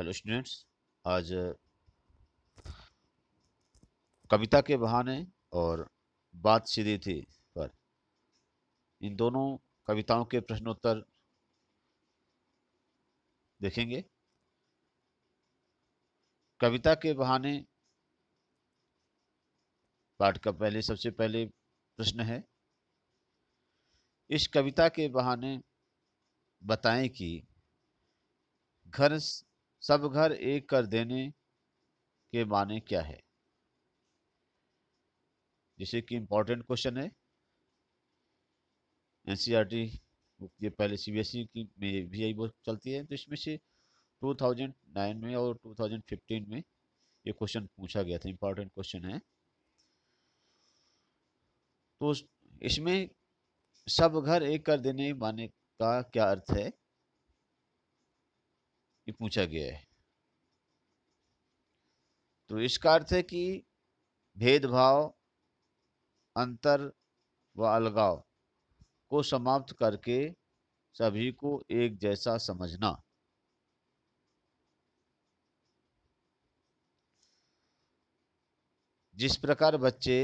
Hello students आज कविता के बहाने और बात सीधी थी पर इन दोनों कविताओं के प्रश्नोत्तर देखेंगे कविता के बहाने पाठ का पहले सबसे पहले प्रश्न है इस कविता के बहाने बताएं कि घर सब घर एक कर देने के माने क्या है जैसे कि इम्पोर्टेंट क्वेश्चन है एनसीईआरटी बुक e ये पहले सीबीएसई e की में भी यही बुक चलती है तो इसमें से 2009 में और 2015 में ये क्वेश्चन पूछा गया था इम्पोर्टेंट क्वेश्चन है तो इसमें सब घर एक कर देने माने का क्या अर्थ है ये पूछा गया है तो इसका अर्थ है कि भेदभाव अंतर व अलगाव को समाप्त करके सभी को एक जैसा समझना जिस प्रकार बच्चे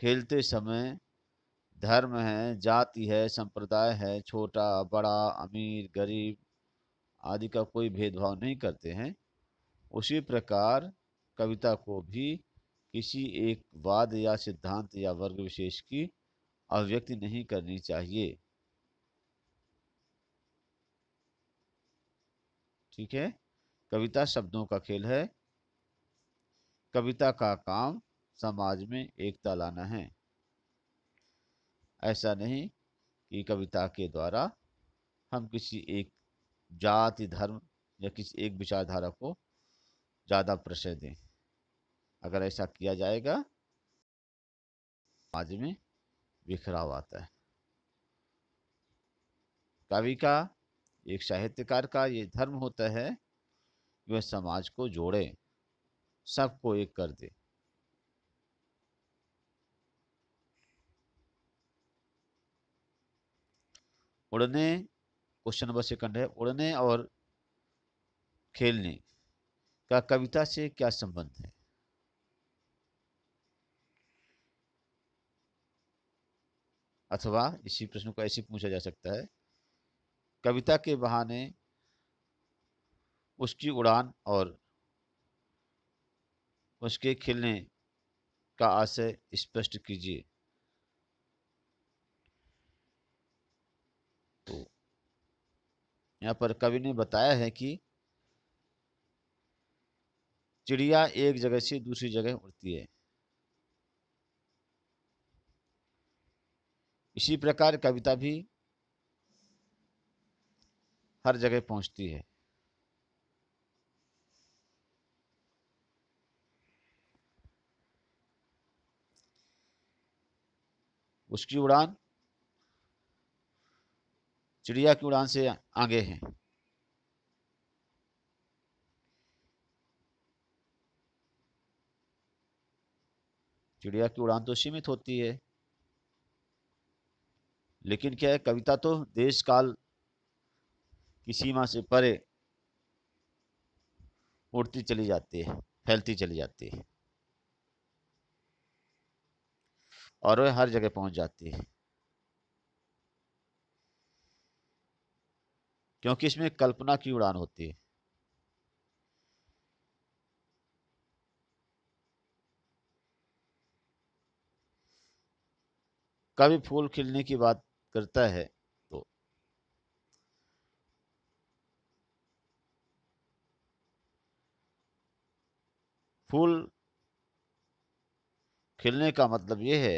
खेलते समय धर्म है जाति है संप्रदाय है छोटा बड़ा अमीर गरीब आदि का कोई भेदभाव नहीं करते हैं उसी प्रकार कविता को भी किसी एक वाद या सिद्धांत या वर्ग विशेष की अभिव्यक्ति नहीं करनी चाहिए ठीक है कविता शब्दों का खेल है कविता का काम समाज में एकता लाना है ऐसा नहीं कि कविता के द्वारा हम किसी एक जाति धर्म या किसी एक विचारधारा को ज़्यादा प्रशय दें अगर ऐसा किया जाएगा समाज में बिखराव आता है कवि का एक साहित्यकार का ये धर्म होता है कि वह समाज को जोड़े सबको एक कर दे उड़ने क्वेश्चन नंबर सेकंड है उड़ने और खेलने का कविता से क्या संबंध है अथवा इसी प्रश्न को ऐसे पूछा जा सकता है कविता के बहाने उसकी उड़ान और उसके खेलने का आशय स्पष्ट कीजिए यहाँ पर कवि ने बताया है कि चिड़िया एक जगह से दूसरी जगह उड़ती है इसी प्रकार कविता भी हर जगह पहुंचती है उसकी उड़ान चिड़िया की उड़ान से आगे हैं चिड़िया की उड़ान तो सीमित होती है लेकिन क्या है कविता तो देश काल की सीमा से परे उड़ती चली जाती है फैलती चली जाती है और वह हर जगह पहुंच जाती है क्योंकि इसमें कल्पना की उड़ान होती है कभी फूल खिलने की बात करता है तो फूल खिलने का मतलब ये है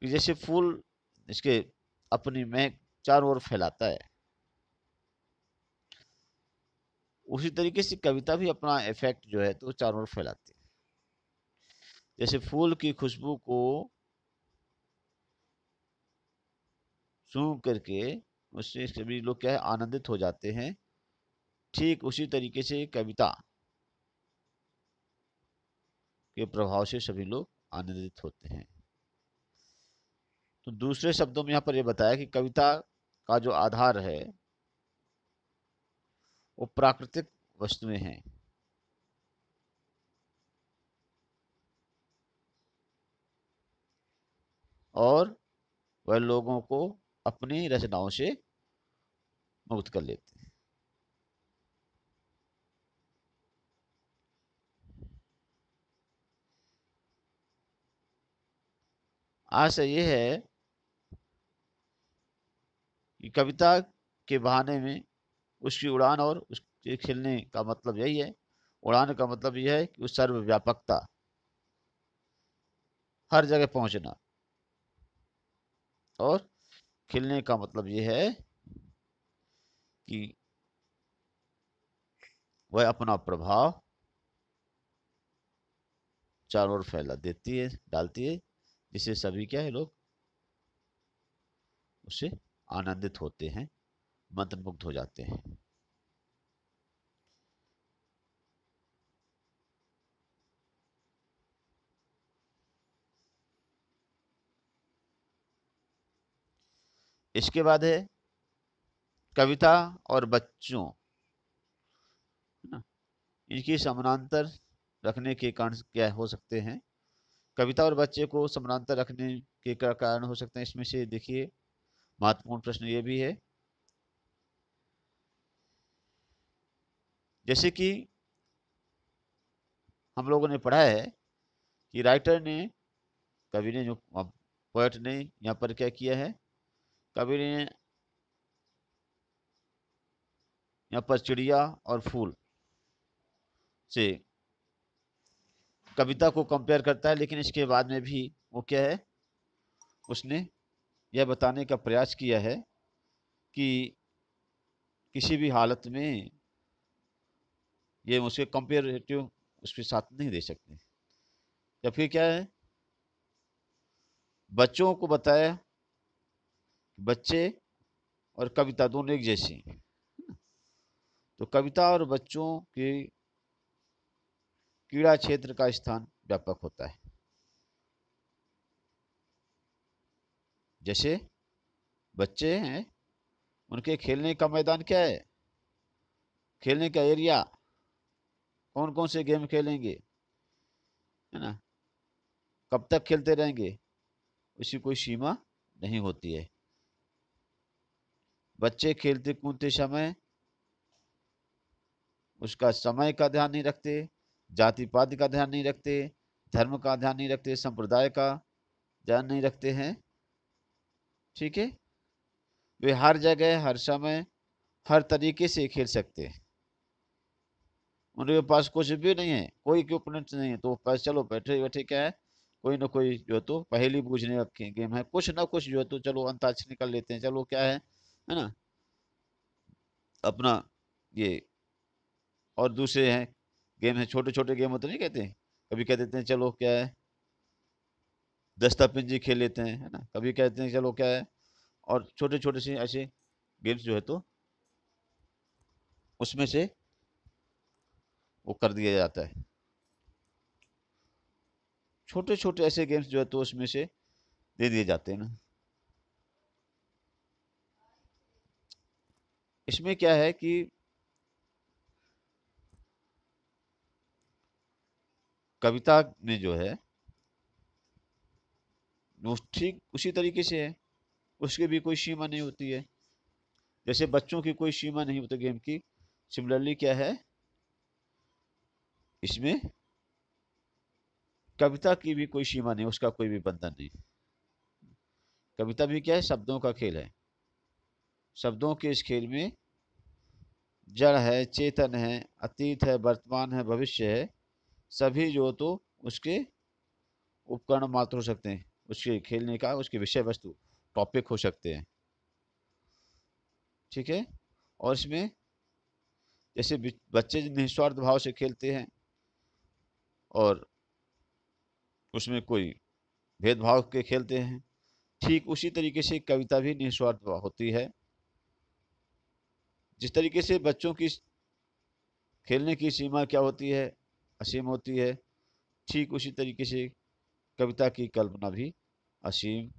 कि जैसे फूल इसके अपनी महक चारों ओर फैलाता है उसी तरीके से कविता भी अपना इफेक्ट जो है तो चारों ओर फैलाती है जैसे फूल की खुशबू को सूंघ करके उससे सभी लोग क्या है आनंदित हो जाते हैं ठीक उसी तरीके से कविता के प्रभाव से सभी लोग आनंदित होते हैं तो दूसरे शब्दों में यहाँ पर यह बताया कि कविता का जो आधार है वो प्राकृतिक वस्तुएं हैं और वह लोगों को अपनी रचनाओं से मुक्त कर लेते हैं आशा यह है कविता के बहाने में उसकी उड़ान और उसके खिलने का मतलब यही है उड़ान का मतलब यह है कि उस सर्वव्यापकता हर जगह पहुंचना और खिलने का मतलब यह है कि वह अपना प्रभाव चारों ओर फैला देती है डालती है जिसे सभी क्या है लोग उसे आनंदित होते हैं मंत्रमुग्ध हो जाते हैं इसके बाद है कविता और बच्चों इनकी समानांतर रखने के कारण क्या हो सकते हैं कविता और बच्चे को समानांतर रखने के कारण हो सकते हैं इसमें से देखिए महत्वपूर्ण प्रश्न ये भी है जैसे कि हम लोगों ने पढ़ा है कि राइटर ने कवि ने जो पोएट ने यहाँ पर क्या किया है कवि ने यहाँ पर चिड़िया और फूल से कविता को कंपेयर करता है लेकिन इसके बाद में भी वो क्या है उसने यह बताने का प्रयास किया है कि किसी भी हालत में ये उसके कंपेरेटिव उसके साथ नहीं दे सकते या फिर क्या है बच्चों को बताया बच्चे और कविता दोनों एक जैसी हैं तो कविता और बच्चों के कीड़ा क्षेत्र का स्थान व्यापक होता है जैसे बच्चे हैं उनके खेलने का मैदान क्या है खेलने का एरिया कौन कौन से गेम खेलेंगे है ना कब तक खेलते रहेंगे उसी कोई सीमा नहीं होती है बच्चे खेलते कूदते समय उसका समय का ध्यान नहीं रखते जाति पाति का ध्यान नहीं रखते धर्म का ध्यान नहीं रखते संप्रदाय का ध्यान नहीं रखते हैं ठीक है वे हर जगह हर समय हर तरीके से खेल सकते हैं उनके पास कुछ भी नहीं है कोई इक्विपमेंट नहीं है तो पास चलो बैठे बैठे क्या है कोई ना कोई जो तो पहली बूझने की गेम है कुछ ना कुछ जो तो चलो अंताक्षरी कर लेते हैं चलो क्या है है ना अपना ये और दूसरे हैं गेम है छोटे छोटे गेम होते नहीं कहते कभी कह देते हैं चलो क्या है दस्ता पिंजी खेल लेते हैं है ना कभी कहते हैं चलो क्या है और छोटे छोटे से ऐसे गेम्स जो है तो उसमें से वो कर दिया जाता है छोटे छोटे ऐसे गेम्स जो है तो उसमें से दे दिए जाते हैं ना इसमें क्या है कि कविता में जो है वो ठीक उसी तरीके से है उसकी भी कोई सीमा नहीं होती है जैसे बच्चों की कोई सीमा नहीं होती गेम की सिमिलरली क्या है इसमें कविता की भी कोई सीमा नहीं उसका कोई भी बंधन नहीं कविता भी क्या है शब्दों का खेल है शब्दों के इस खेल में जड़ है चेतन है अतीत है वर्तमान है भविष्य है सभी जो तो उसके उपकरण मात्र हो सकते हैं उसके खेलने का उसके विषय वस्तु टॉपिक हो सकते हैं ठीक है और इसमें जैसे बच्चे निस्वार्थ भाव से खेलते हैं और उसमें कोई भेदभाव के खेलते हैं ठीक उसी तरीके से कविता भी निस्वार्थ होती है जिस तरीके से बच्चों की खेलने की सीमा क्या होती है असीम होती है ठीक उसी तरीके से कविता की कल्पना भी असीम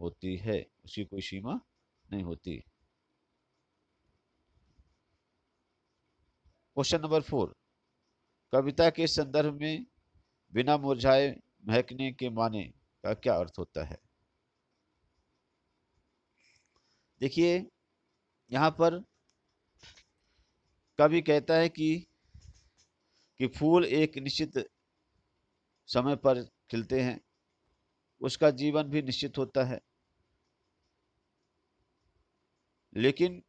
होती है उसकी कोई सीमा नहीं होती क्वेश्चन नंबर फोर कविता के संदर्भ में बिना मुरझाए महकने के माने का क्या अर्थ होता है देखिए यहाँ पर कवि कहता है कि कि फूल एक निश्चित समय पर खिलते हैं उसका जीवन भी निश्चित होता है लेकिन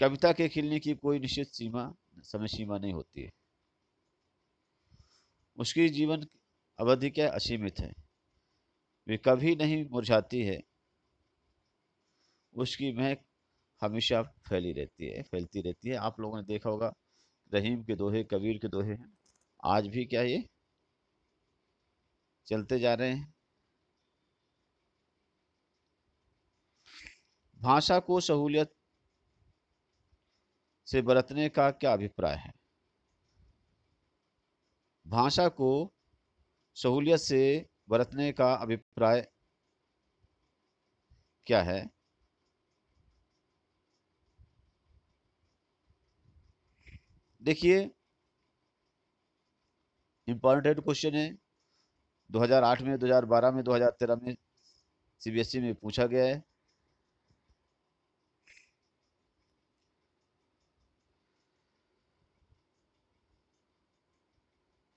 कविता के खिलने की कोई निश्चित सीमा समय सीमा नहीं होती है उसकी जीवन अवधि क्या असीमित है वे कभी नहीं मुरझाती है उसकी महक हमेशा फैली रहती है फैलती रहती है आप लोगों ने देखा होगा रहीम के दोहे कबीर के दोहे आज भी क्या ये चलते जा रहे हैं भाषा को सहूलियत से बरतने का क्या अभिप्राय है भाषा को सहूलियत से बरतने का अभिप्राय क्या है देखिए इंपॉर्टेंट क्वेश्चन है 2008 में 2012 में 2013 में सीबीएसई e में पूछा गया है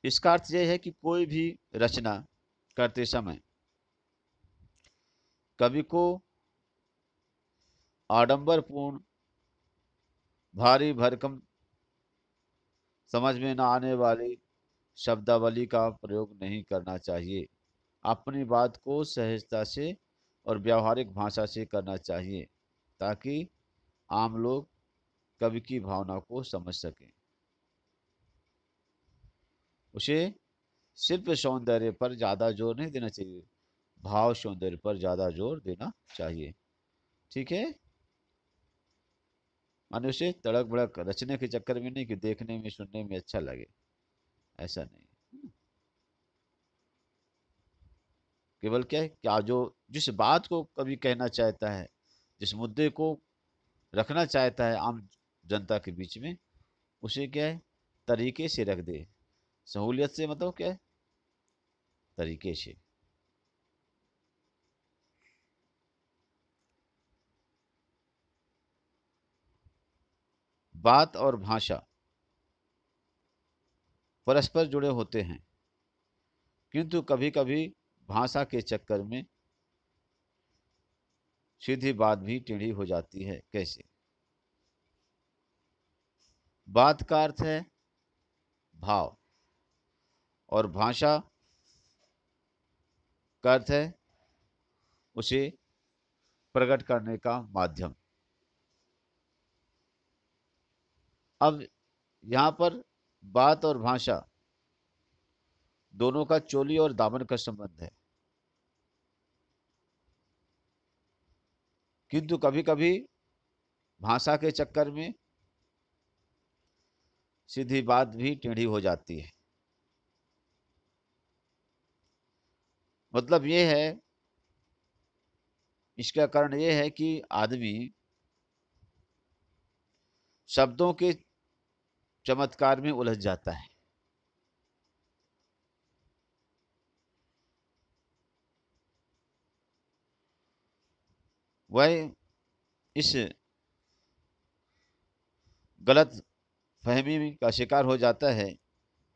इसका अर्थ यह है कि कोई भी रचना करते समय कवि को आडंबरपूर्ण भारी भरकम समझ में न आने वाली शब्दावली का प्रयोग नहीं करना चाहिए अपनी बात को सहजता से और व्यावहारिक भाषा से करना चाहिए ताकि आम लोग कवि की भावना को समझ सकें उसे सिर्फ सौंदर्य पर ज़्यादा जोर नहीं देना चाहिए भाव सौंदर्य पर ज़्यादा जोर देना चाहिए ठीक है माने उसे तड़क भड़क रचने के चक्कर में नहीं कि देखने में सुनने में अच्छा लगे ऐसा नहीं केवल क्या है क्या जो जिस बात को कभी कहना चाहता है जिस मुद्दे को रखना चाहता है आम जनता के बीच में उसे क्या है तरीके से रख दे सहूलियत से मतलब क्या है तरीके से बात और भाषा परस्पर जुड़े होते हैं किंतु कभी कभी भाषा के चक्कर में सीधी बात भी टेढ़ी हो जाती है कैसे बात का अर्थ है भाव और भाषा का अर्थ है उसे प्रकट करने का माध्यम अब यहाँ पर बात और भाषा दोनों का चोली और दामन का संबंध है किंतु कभी कभी भाषा के चक्कर में सीधी बात भी टेढ़ी हो जाती है मतलब ये है इसका कारण ये है कि आदमी शब्दों के चमत्कार में उलझ जाता है वह इस गलत फहमी का शिकार हो जाता है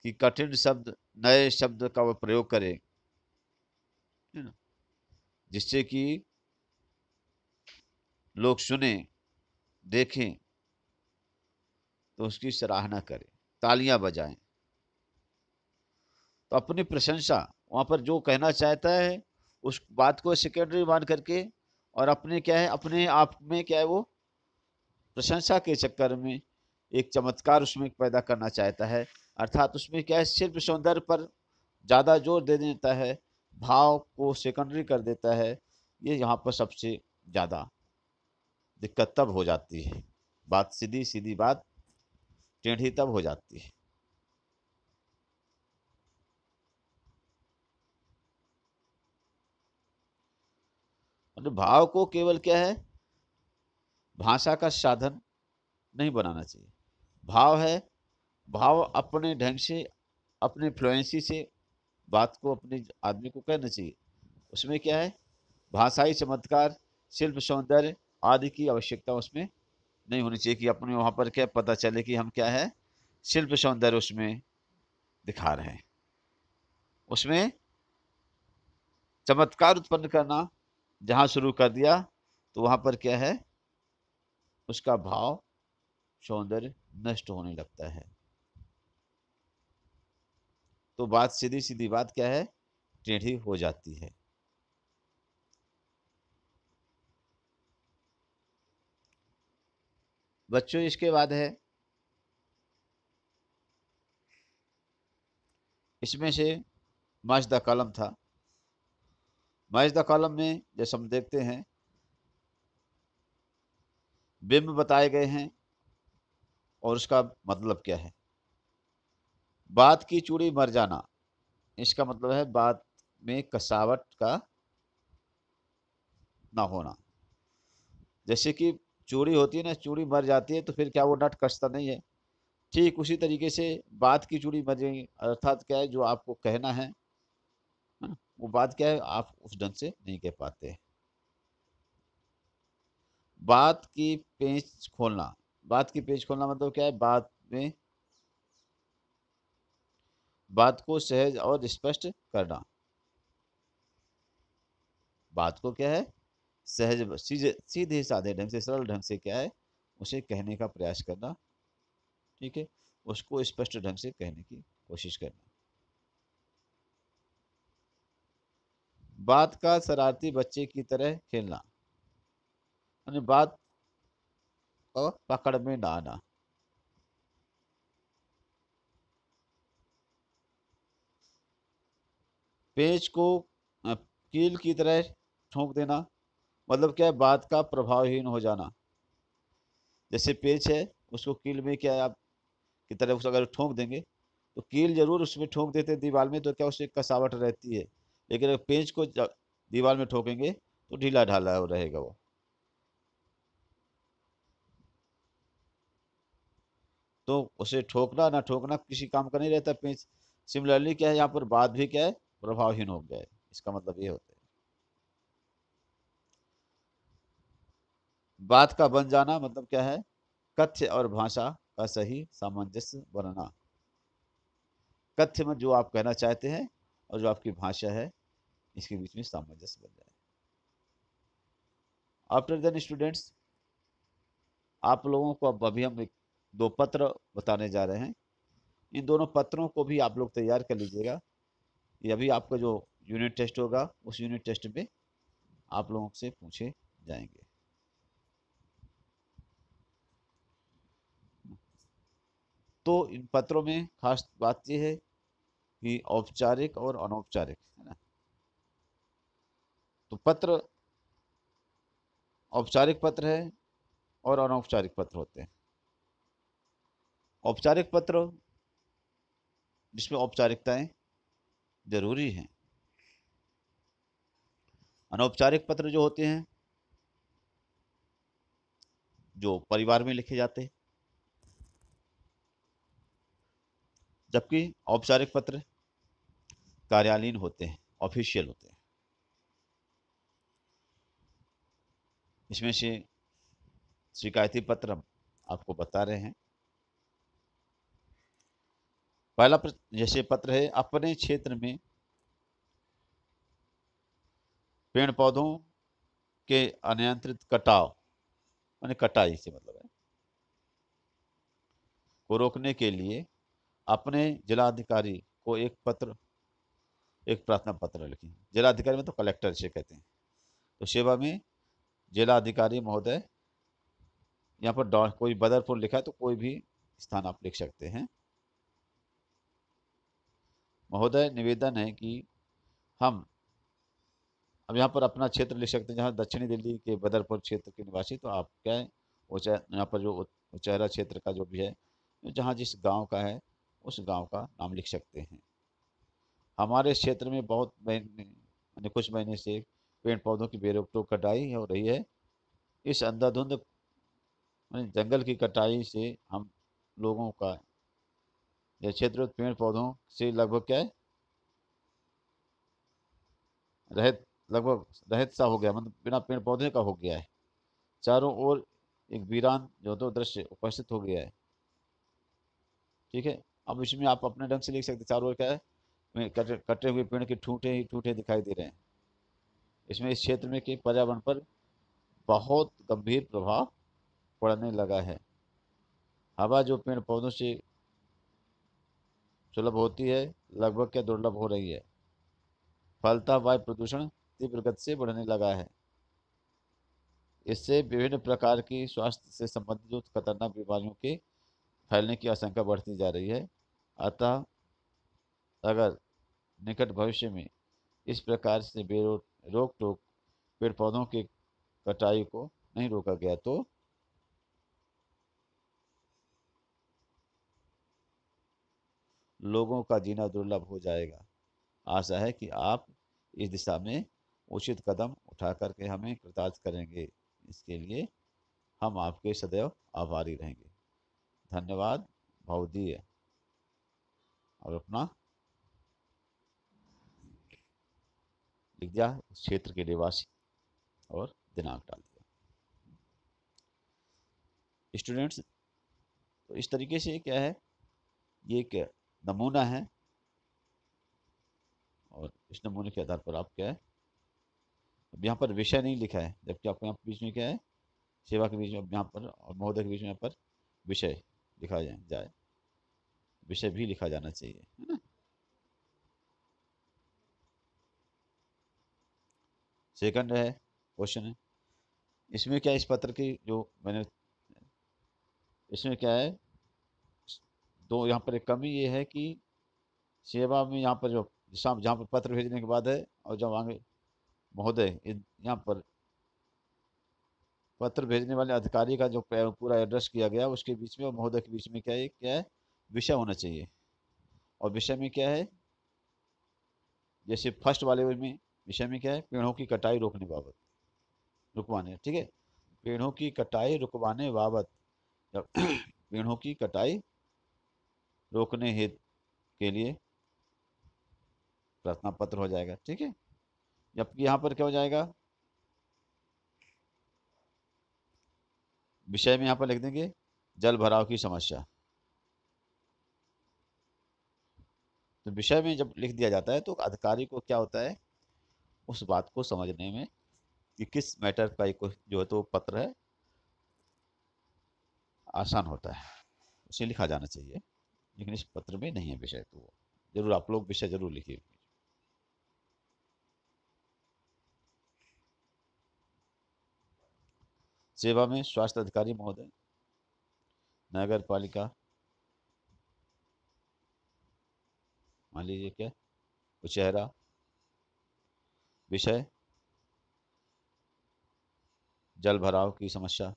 कि कठिन शब्द नए शब्द का वह प्रयोग करे जिससे कि लोग सुने देखें तो उसकी सराहना करें तालियां बजाएं तो अपनी प्रशंसा वहां पर जो कहना चाहता है उस बात को सेकेंडरी मान करके और अपने क्या है अपने आप में क्या है वो प्रशंसा के चक्कर में एक चमत्कार उसमें पैदा करना चाहता है अर्थात उसमें क्या है सिर्फ सौंदर्य पर ज़्यादा जोर दे देता है भाव को सेकेंडरी कर देता है ये यहाँ पर सबसे ज़्यादा दिक्कत तब हो जाती है बात सीधी सीधी बात टेढ़ी तब हो जाती है मतलब भाव को केवल क्या है भाषा का साधन नहीं बनाना चाहिए भाव है भाव अपने ढंग से अपने फ्लुएंसी से बात को अपने आदमी को कहना चाहिए उसमें क्या है भाषाई चमत्कार शिल्प सौंदर्य आदि की आवश्यकता उसमें नहीं होनी चाहिए कि अपने वहाँ पर क्या पता चले कि हम क्या है शिल्प सौंदर्य उसमें दिखा रहे हैं उसमें चमत्कार उत्पन्न करना जहाँ शुरू कर दिया तो वहाँ पर क्या है उसका भाव सौंदर्य नष्ट होने लगता है तो बात सीधी सीधी बात क्या है टेढ़ी हो जाती है बच्चों इसके बाद है इसमें से मज द कॉलम था मज द कॉलम में जैसे हम देखते हैं बिंब बताए गए हैं और उसका मतलब क्या है बात की चूड़ी मर जाना इसका मतलब है बात में कसावट का ना होना जैसे कि चूड़ी होती है ना चूड़ी मर जाती है तो फिर क्या वो नट कसता नहीं है ठीक उसी तरीके से बात की चूड़ी मर जाएगी अर्थात क्या है जो आपको कहना है ना? वो बात क्या है आप उस ढंग से नहीं कह पाते बात की पेज खोलना बात की पेज खोलना मतलब क्या है बात में बात को सहज और स्पष्ट करना बात को क्या है सहज सीधे सीधे साधे ढंग से सरल ढंग से क्या है उसे कहने का प्रयास करना ठीक है उसको स्पष्ट ढंग से कहने की कोशिश करना बात का शरारती बच्चे की तरह खेलना यानी बात को पकड़ में ना आना पेज को कील की तरह ठोंक देना मतलब क्या है बात का प्रभावहीन हो जाना जैसे पेच है उसको कील में क्या है आप की तरफ उसको अगर ठोंक देंगे तो कील जरूर उसमें ठोंक देते हैं दीवार में तो क्या उससे कसावट रहती है लेकिन अगर पेच को दीवार में ठोकेंगे तो ढीला ढाला रहेगा वो तो उसे ठोकना ना ठोकना किसी काम का नहीं रहता पेच सिमिलरली क्या है यहाँ पर बात भी क्या है प्रभावहीन हो गया है इसका मतलब ये होता है बात का बन जाना मतलब क्या है कथ्य और भाषा का सही सामंजस्य बनना कथ्य में जो आप कहना चाहते हैं और जो आपकी भाषा है इसके बीच में सामंजस्य बन जाए आफ्टर देन स्टूडेंट्स आप लोगों को अब अभी हम एक दो पत्र बताने जा रहे हैं इन दोनों पत्रों को भी आप लोग तैयार कर लीजिएगा ये अभी आपका जो यूनिट टेस्ट होगा उस यूनिट टेस्ट में आप लोगों से पूछे जाएंगे तो इन पत्रों में खास बात यह है कि औपचारिक और अनौपचारिक है ना तो पत्र औपचारिक पत्र है और अनौपचारिक पत्र होते हैं औपचारिक पत्र जिसमें औपचारिकताएं जरूरी हैं अनौपचारिक पत्र जो होते हैं जो परिवार में लिखे जाते हैं जबकि औपचारिक पत्र कार्यालयीन होते हैं ऑफिशियल होते हैं इसमें से शिकायती पत्र हम आपको बता रहे हैं पहला जैसे पत्र है अपने क्षेत्र में पेड़ पौधों के अनियंत्रित कटाव मानी कटाई से मतलब है को रोकने के लिए अपने जिलाधिकारी को एक पत्र एक प्रार्थना पत्र लिखें जिलाधिकारी में तो कलेक्टर से कहते हैं तो सेवा में जिलाधिकारी महोदय यहाँ पर कोई बदरपुर लिखा है तो कोई भी स्थान आप लिख सकते हैं महोदय निवेदन है कि हम अब यहाँ पर अपना क्षेत्र लिख सकते हैं जहाँ दक्षिणी दिल्ली के बदरपुर क्षेत्र के निवासी तो आप क्या है यहाँ पर जो चेहरा क्षेत्र का जो भी है जहाँ जिस गांव का है उस गांव का नाम लिख सकते हैं हमारे क्षेत्र में बहुत महीने कुछ महीने से पेड़ पौधों की टोक कटाई हो रही है इस अंधाधुंध जंगल की कटाई से हम लोगों का यह क्षेत्र पेड़ पौधों से लगभग क्या है रहत लगभग रहत सा हो गया मतलब बिना पेड़ पौधे का हो गया है चारों ओर एक वीरान जो तो दृश्य उपस्थित हो गया है ठीक है अब इसमें आप अपने ढंग से लिख सकते चारों ओर क्या है कटे कटे हुए पेड़ के ठूठे ही ठूठे दिखाई दे रहे हैं इसमें इस क्षेत्र में के पर्यावरण पर बहुत गंभीर प्रभाव पड़ने लगा है हवा जो पेड़ पौधों से सुलभ होती है लगभग क्या दुर्लभ हो रही है फलता वायु प्रदूषण तीव्र गति से बढ़ने लगा है इससे विभिन्न प्रकार की स्वास्थ्य से संबंधित खतरनाक बीमारियों के फैलने की आशंका बढ़ती जा रही है अतः अगर निकट भविष्य में इस प्रकार से बेरो रोक टोक पेड़ पौधों के कटाई को नहीं रोका गया तो लोगों का जीना दुर्लभ हो जाएगा आशा है कि आप इस दिशा में उचित कदम उठा करके हमें कृतार्थ करेंगे इसके लिए हम आपके सदैव आभारी रहेंगे धन्यवाद भावदीय और अपना लिख दिया उस क्षेत्र के निवासी और दिनांक डाल दिया स्टूडेंट्स तो इस तरीके से क्या है ये एक नमूना है और इस नमूने के आधार पर आप क्या है अब यहाँ पर विषय नहीं लिखा है जबकि आपके यहाँ बीच में क्या है सेवा के बीच में यहाँ पर और महोदय के बीच में यहाँ पर विषय लिखा जाए विषय भी लिखा जाना चाहिए सेकंड है क्वेश्चन है इसमें क्या इस पत्र की जो मैंने इसमें क्या है दो यहाँ पर एक कमी ये है कि सेवा में यहाँ पर जो शाम जहाँ पर पत्र भेजने के बाद है और जब आगे महोदय यहाँ पर पत्र भेजने वाले अधिकारी का जो पूरा एड्रेस किया गया उसके बीच में और महोदय के बीच में क्या है क्या है विषय होना चाहिए और विषय में क्या है जैसे फर्स्ट वाले में विषय में क्या है पेड़ों की कटाई रोकने बाबत रुकवाने ठीक है पेड़ों की कटाई रुकवाने बाबत पेड़ों की कटाई रोकने हित के लिए प्रार्थना पत्र हो जाएगा ठीक है जबकि यहाँ पर क्या हो जाएगा विषय में यहाँ पर लिख देंगे जल भराव की समस्या तो विषय भी जब लिख दिया जाता है तो अधिकारी को क्या होता है उस बात को समझने में कि किस मैटर पर एक जो है तो पत्र है आसान होता है उसे लिखा जाना चाहिए लेकिन इस पत्र में नहीं है विषय तो वो जरूर आप लोग विषय जरूर लिखिए सेवा में स्वास्थ्य अधिकारी महोदय नगर पालिका मान लीजिए क्या वो चेहरा विषय जल भराव की समस्या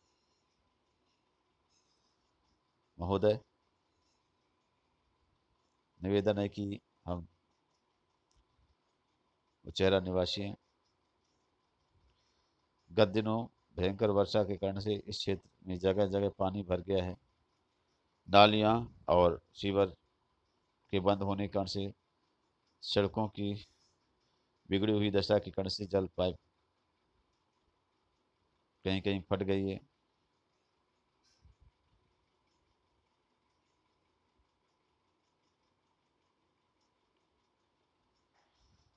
महोदय निवेदन है कि हम उचेरा निवासी हैं गत दिनों भयंकर वर्षा के कारण से इस क्षेत्र में जगह जगह पानी भर गया है नालियाँ और सीवर के बंद होने के कारण से सड़कों की बिगड़ी हुई दशा के कारण से जल पाइप कहीं कहीं फट गई है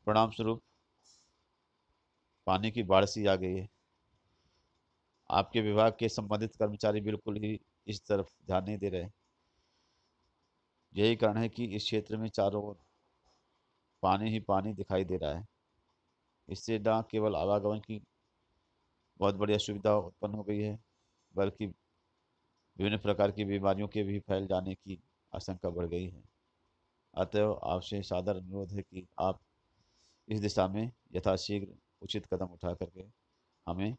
परिणाम स्वरूप पानी की बाढ़ सी आ गई है आपके विभाग के संबंधित कर्मचारी बिल्कुल ही इस तरफ ध्यान नहीं दे रहे हैं यही कारण है कि इस क्षेत्र में चारों ओर पानी ही पानी दिखाई दे रहा है इससे न केवल आवागमन की बहुत बढ़िया सुविधा उत्पन्न हो गई है बल्कि विभिन्न प्रकार की बीमारियों के भी फैल जाने की आशंका बढ़ गई है अतः आपसे सादर अनुरोध है कि आप इस दिशा में यथाशीघ्र उचित कदम उठा करके हमें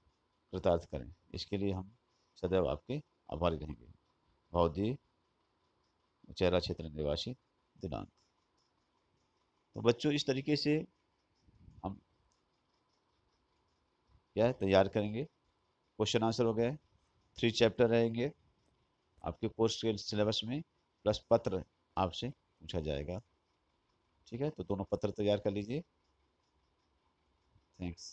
कृतार्थ करें इसके लिए हम सदैव आपके आभारी रहेंगे बहुत ही चेहरा क्षेत्र निवासी दिनांक तो बच्चों इस तरीके से हम क्या है तैयार करेंगे क्वेश्चन आंसर हो गए थ्री चैप्टर रहेंगे आपके पोस्ट के सिलेबस में प्लस पत्र आपसे पूछा जाएगा ठीक है तो दोनों पत्र तैयार कर लीजिए थैंक्स